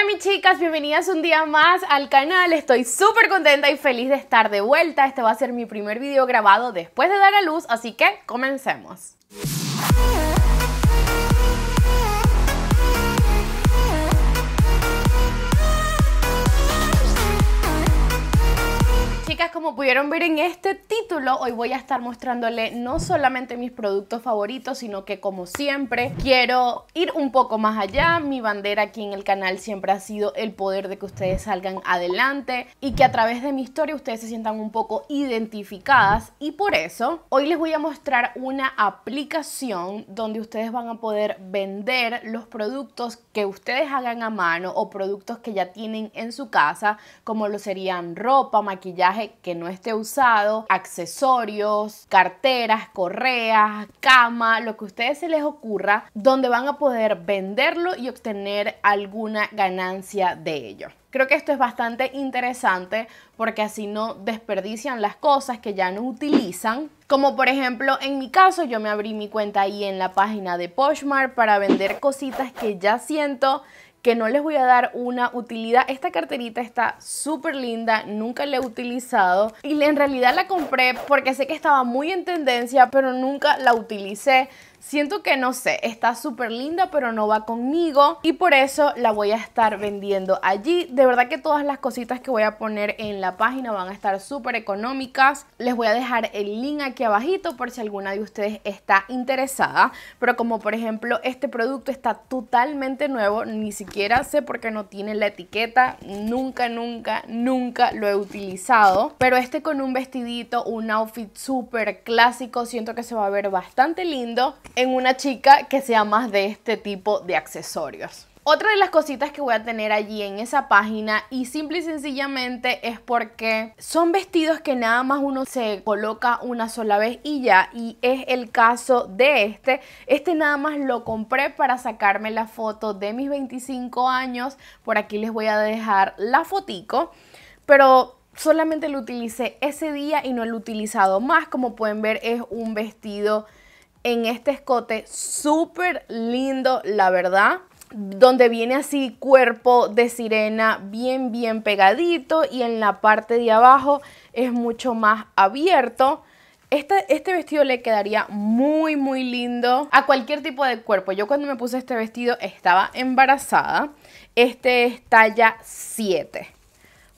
Hola mis chicas, bienvenidas un día más al canal. Estoy súper contenta y feliz de estar de vuelta. Este va a ser mi primer video grabado después de dar a luz, así que comencemos. como pudieron ver en este título, hoy voy a estar mostrándole no solamente mis productos favoritos, sino que como siempre quiero ir un poco más allá. Mi bandera aquí en el canal siempre ha sido el poder de que ustedes salgan adelante y que a través de mi historia ustedes se sientan un poco identificadas y por eso hoy les voy a mostrar una aplicación donde ustedes van a poder vender los productos que ustedes hagan a mano o productos que ya tienen en su casa, como lo serían ropa, maquillaje, que no esté usado, accesorios, carteras, correas, cama, lo que a ustedes se les ocurra, donde van a poder venderlo y obtener alguna ganancia de ello. Creo que esto es bastante interesante porque así no desperdician las cosas que ya no utilizan. Como por ejemplo en mi caso yo me abrí mi cuenta ahí en la página de Poshmark para vender cositas que ya siento que no les voy a dar una utilidad. Esta carterita está súper linda, nunca la he utilizado y en realidad la compré porque sé que estaba muy en tendencia, pero nunca la utilicé. Siento que no sé, está súper linda pero no va conmigo y por eso la voy a estar vendiendo allí. De verdad que todas las cositas que voy a poner en la página van a estar súper económicas. Les voy a dejar el link aquí abajito por si alguna de ustedes está interesada. Pero como por ejemplo este producto está totalmente nuevo, ni siquiera sé por qué no tiene la etiqueta. Nunca, nunca, nunca lo he utilizado. Pero este con un vestidito, un outfit súper clásico, siento que se va a ver bastante lindo en una chica que sea más de este tipo de accesorios. Otra de las cositas que voy a tener allí en esa página y simple y sencillamente es porque son vestidos que nada más uno se coloca una sola vez y ya y es el caso de este. Este nada más lo compré para sacarme la foto de mis 25 años. Por aquí les voy a dejar la fotico, pero solamente lo utilicé ese día y no lo he utilizado más. Como pueden ver es un vestido en este escote súper lindo, la verdad donde viene así cuerpo de sirena bien bien pegadito y en la parte de abajo es mucho más abierto. Este, este vestido le quedaría muy muy lindo a cualquier tipo de cuerpo. Yo cuando me puse este vestido estaba embarazada. Este es talla 7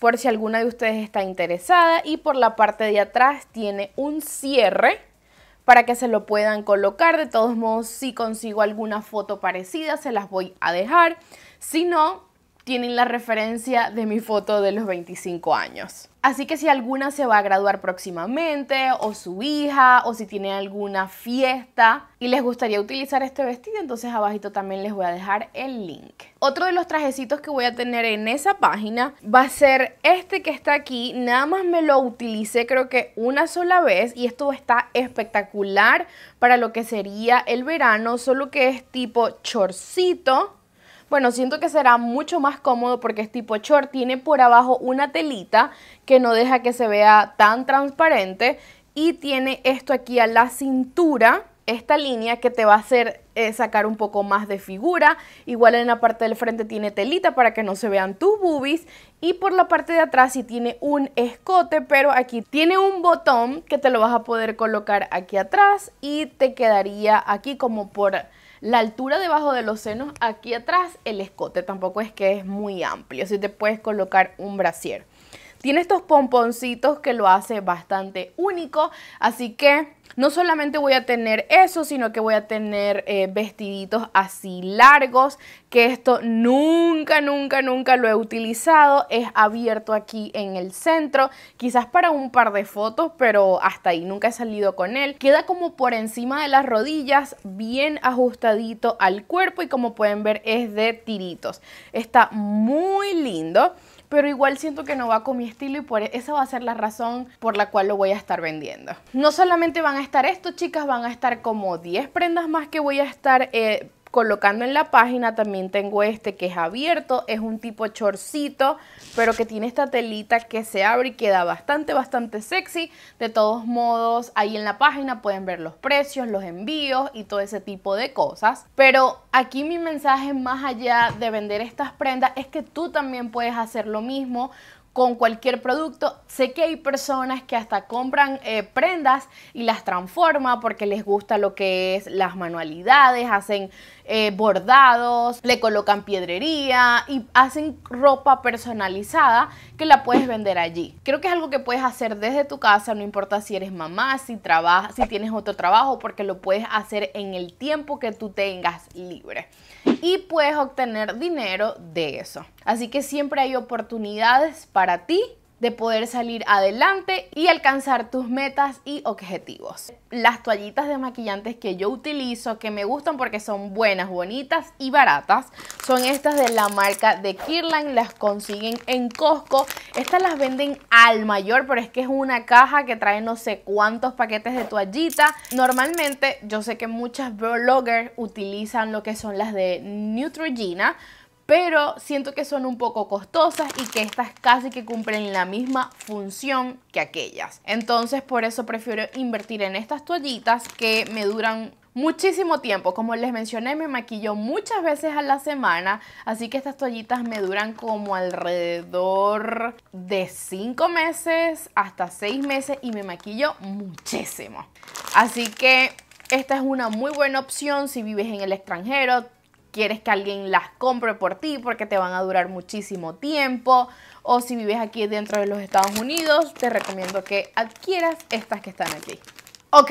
por si alguna de ustedes está interesada y por la parte de atrás tiene un cierre para que se lo puedan colocar. De todos modos, si consigo alguna foto parecida, se las voy a dejar. Si no, tienen la referencia de mi foto de los 25 años. Así que si alguna se va a graduar próximamente, o su hija, o si tiene alguna fiesta y les gustaría utilizar este vestido, entonces abajito también les voy a dejar el link. Otro de los trajecitos que voy a tener en esa página va a ser este que está aquí. Nada más me lo utilicé creo que una sola vez y esto está espectacular para lo que sería el verano, solo que es tipo chorcito bueno, siento que será mucho más cómodo porque es tipo short, tiene por abajo una telita que no deja que se vea tan transparente y tiene esto aquí a la cintura esta línea que te va a hacer eh, sacar un poco más de figura. Igual en la parte del frente tiene telita para que no se vean tus boobies. Y por la parte de atrás sí tiene un escote, pero aquí tiene un botón que te lo vas a poder colocar aquí atrás y te quedaría aquí como por la altura debajo de los senos, aquí atrás el escote tampoco es que es muy amplio, así te puedes colocar un brasier. Tiene estos pomponcitos que lo hace bastante único, así que no solamente voy a tener eso, sino que voy a tener eh, vestiditos así largos, que esto nunca, nunca, nunca lo he utilizado. Es abierto aquí en el centro, quizás para un par de fotos, pero hasta ahí nunca he salido con él. Queda como por encima de las rodillas, bien ajustadito al cuerpo y como pueden ver es de tiritos. Está muy lindo pero igual siento que no va con mi estilo y por e, esa va a ser la razón por la cual lo voy a estar vendiendo. No solamente van a estar esto, chicas, van a estar como 10 prendas más que voy a estar eh, colocando en la página. También tengo este que es abierto, es un tipo chorcito, pero que tiene esta telita que se abre y queda bastante, bastante sexy. De todos modos, ahí en la página pueden ver los precios, los envíos y todo ese tipo de cosas. Pero aquí mi mensaje más allá de vender estas prendas es que tú también puedes hacer lo mismo con cualquier producto. Sé que hay personas que hasta compran eh, prendas y las transforma porque les gusta lo que es las manualidades, hacen eh, bordados, le colocan piedrería y hacen ropa personalizada que la puedes vender allí. Creo que es algo que puedes hacer desde tu casa, no importa si eres mamá, si trabajas, si tienes otro trabajo, porque lo puedes hacer en el tiempo que tú tengas libre y puedes obtener dinero de eso. Así que siempre hay oportunidades para ti de poder salir adelante y alcanzar tus metas y objetivos. Las toallitas de maquillantes que yo utilizo, que me gustan porque son buenas, bonitas y baratas, son estas de la marca de Kirlan, las consiguen en Costco. Estas las venden al mayor, pero es que es una caja que trae no sé cuántos paquetes de toallita. Normalmente yo sé que muchas bloggers utilizan lo que son las de Neutrogena, pero siento que son un poco costosas y que estas casi que cumplen la misma función que aquellas. Entonces por eso prefiero invertir en estas toallitas que me duran muchísimo tiempo. Como les mencioné, me maquillo muchas veces a la semana, así que estas toallitas me duran como alrededor de 5 meses hasta 6 meses y me maquillo muchísimo. Así que esta es una muy buena opción si vives en el extranjero, quieres que alguien las compre por ti porque te van a durar muchísimo tiempo. O si vives aquí dentro de los Estados Unidos, te recomiendo que adquieras estas que están aquí. Ok,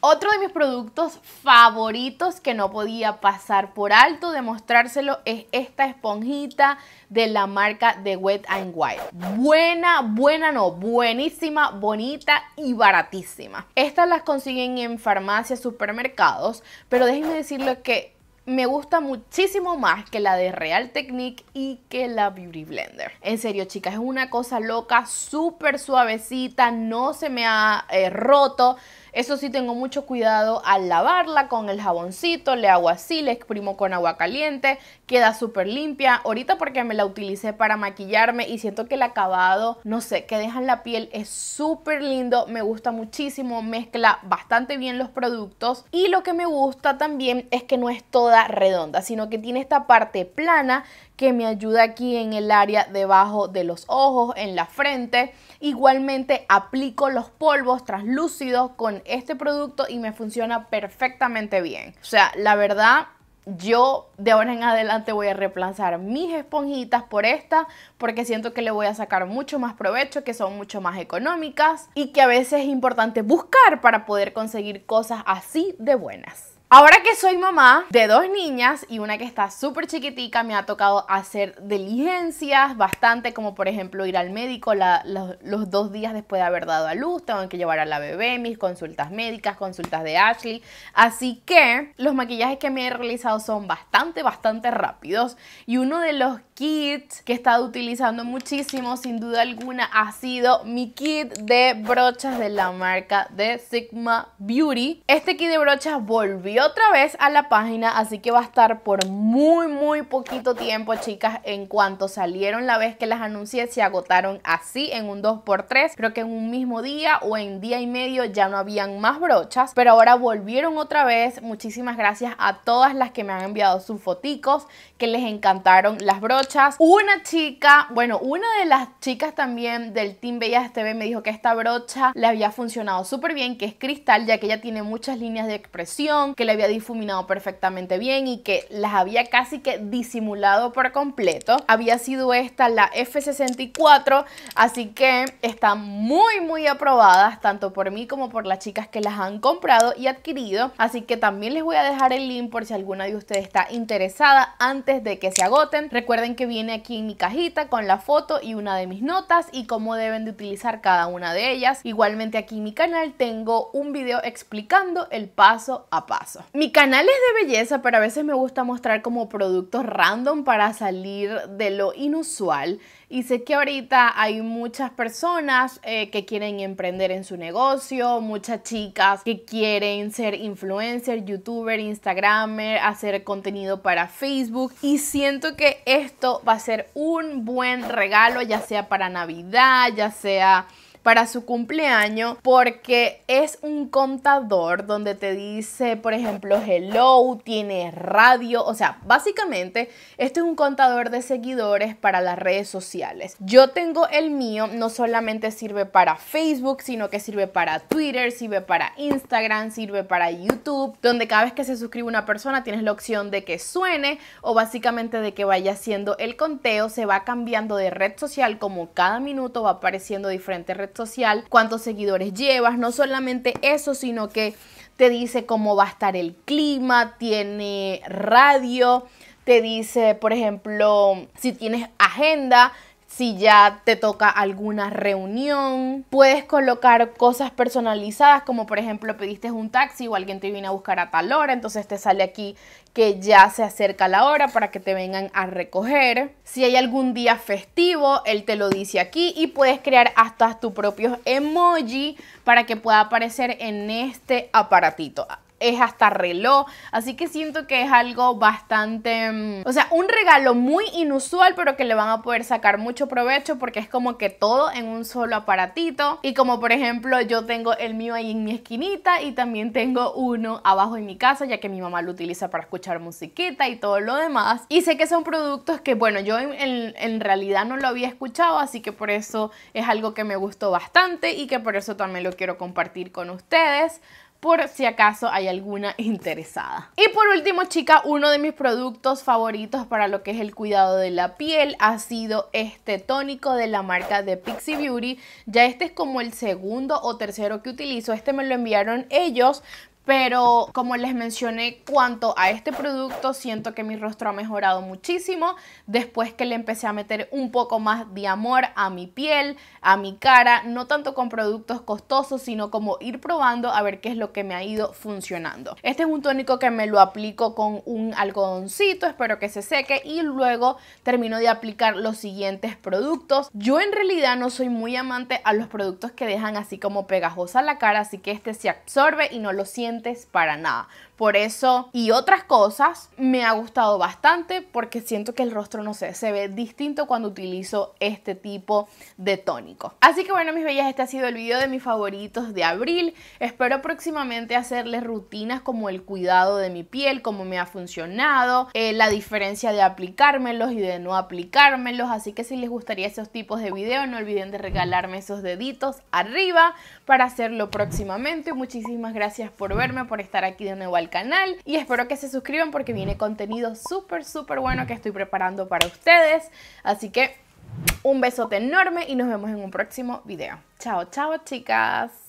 otro de mis productos favoritos que no podía pasar por alto de mostrárselo es esta esponjita de la marca de Wet and Wild. Buena, buena no, buenísima, bonita y baratísima. Estas las consiguen en farmacias, supermercados, pero déjenme decirles que me gusta muchísimo más que la de Real Technique y que la Beauty Blender. En serio, chicas, es una cosa loca, súper suavecita, no se me ha eh, roto. Eso sí, tengo mucho cuidado al lavarla con el jaboncito, le hago así, le exprimo con agua caliente, queda súper limpia. Ahorita porque me la utilicé para maquillarme y siento que el acabado, no sé, que deja en la piel es súper lindo, me gusta muchísimo, mezcla bastante bien los productos y lo que me gusta también es que no es toda redonda, sino que tiene esta parte plana que me ayuda aquí en el área debajo de los ojos, en la frente. Igualmente aplico los polvos translúcidos con este producto y me funciona perfectamente bien. O sea, la verdad, yo de ahora en adelante voy a reemplazar mis esponjitas por esta porque siento que le voy a sacar mucho más provecho, que son mucho más económicas y que a veces es importante buscar para poder conseguir cosas así de buenas. Ahora que soy mamá de dos niñas y una que está súper chiquitica, me ha tocado hacer diligencias bastante, como por ejemplo ir al médico los, los dos días después de haber dado a luz, tengo que llevar a la bebé, mis consultas médicas, consultas de Ashley. Así que los maquillajes que me he realizado son bastante, bastante rápidos y uno de los kit que he estado utilizando muchísimo, sin duda alguna, ha sido mi kit de brochas de la marca de Sigma Beauty. Este kit de brochas volvió otra vez a la página, así que va a estar por muy, muy poquito tiempo, chicas. En cuanto salieron la vez que las anuncié, se agotaron así en un 2x3. Creo que en un mismo día o en día y medio ya no habían más brochas, pero ahora volvieron otra vez. Muchísimas gracias a todas las que me han enviado sus foticos, que les encantaron las brochas una chica, bueno, una de las chicas también del Team Bellas TV me dijo que esta brocha le había funcionado súper bien, que es cristal, ya que ella tiene muchas líneas de expresión, que le había difuminado perfectamente bien y que las había casi que disimulado por completo. Había sido esta la F64, así que están muy, muy aprobadas, tanto por mí como por las chicas que las han comprado y adquirido. Así que también les voy a dejar el link por si alguna de ustedes está interesada antes de que se agoten. Recuerden que viene aquí en mi cajita con la foto y una de mis notas y cómo deben de utilizar cada una de ellas. Igualmente aquí en mi canal tengo un video explicando el paso a paso. Mi canal es de belleza, pero a veces me gusta mostrar como productos random para salir de lo inusual. Y sé que ahorita hay muchas personas eh, que quieren emprender en su negocio, muchas chicas que quieren ser influencer, youtuber, instagramer, hacer contenido para Facebook. Y siento que esto va a ser un buen regalo, ya sea para Navidad, ya sea para su cumpleaños porque es un contador donde te dice, por ejemplo, hello, tiene radio, o sea, básicamente este es un contador de seguidores para las redes sociales. Yo tengo el mío, no solamente sirve para Facebook, sino que sirve para Twitter, sirve para Instagram, sirve para YouTube, donde cada vez que se suscribe una persona tienes la opción de que suene o básicamente de que vaya haciendo el conteo, se va cambiando de red social como cada minuto va apareciendo diferentes redes social, cuántos seguidores llevas, no solamente eso, sino que te dice cómo va a estar el clima, tiene radio, te dice, por ejemplo, si tienes agenda, si ya te toca alguna reunión. Puedes colocar cosas personalizadas, como por ejemplo pediste un taxi o alguien te viene a buscar a tal hora, entonces te sale aquí que ya se acerca la hora para que te vengan a recoger. Si hay algún día festivo, él te lo dice aquí y puedes crear hasta tus propios emoji para que pueda aparecer en este aparatito es hasta reloj. Así que siento que es algo bastante... Mm, o sea, un regalo muy inusual, pero que le van a poder sacar mucho provecho porque es como que todo en un solo aparatito. Y como por ejemplo, yo tengo el mío ahí en mi esquinita y también tengo uno abajo en mi casa, ya que mi mamá lo utiliza para escuchar musiquita y todo lo demás. Y sé que son productos que, bueno, yo en, en realidad no lo había escuchado, así que por eso es algo que me gustó bastante y que por eso también lo quiero compartir con ustedes por si acaso hay alguna interesada. Y por último, chica, uno de mis productos favoritos para lo que es el cuidado de la piel ha sido este tónico de la marca de Pixie Beauty. Ya este es como el segundo o tercero que utilizo. Este me lo enviaron ellos, pero como les mencioné, cuanto a este producto, siento que mi rostro ha mejorado muchísimo después que le empecé a meter un poco más de amor a mi piel, a mi cara, no tanto con productos costosos, sino como ir probando a ver qué es lo que me ha ido funcionando. Este es un tónico que me lo aplico con un algodoncito, espero que se seque y luego termino de aplicar los siguientes productos. Yo en realidad no soy muy amante a los productos que dejan así como pegajosa la cara, así que este se absorbe y no lo siento para nada. Por eso y otras cosas me ha gustado bastante porque siento que el rostro, no sé, se ve distinto cuando utilizo este tipo de tónico. Así que bueno, mis bellas, este ha sido el vídeo de mis favoritos de abril. Espero próximamente hacerles rutinas como el cuidado de mi piel, cómo me ha funcionado, eh, la diferencia de aplicármelos y de no aplicármelos. Así que si les gustaría esos tipos de videos, no olviden de regalarme esos deditos arriba para hacerlo próximamente. Muchísimas gracias por ver por estar aquí de nuevo al canal y espero que se suscriban porque viene contenido súper, súper bueno que estoy preparando para ustedes. Así que un besote enorme y nos vemos en un próximo video. Chao, chao chicas.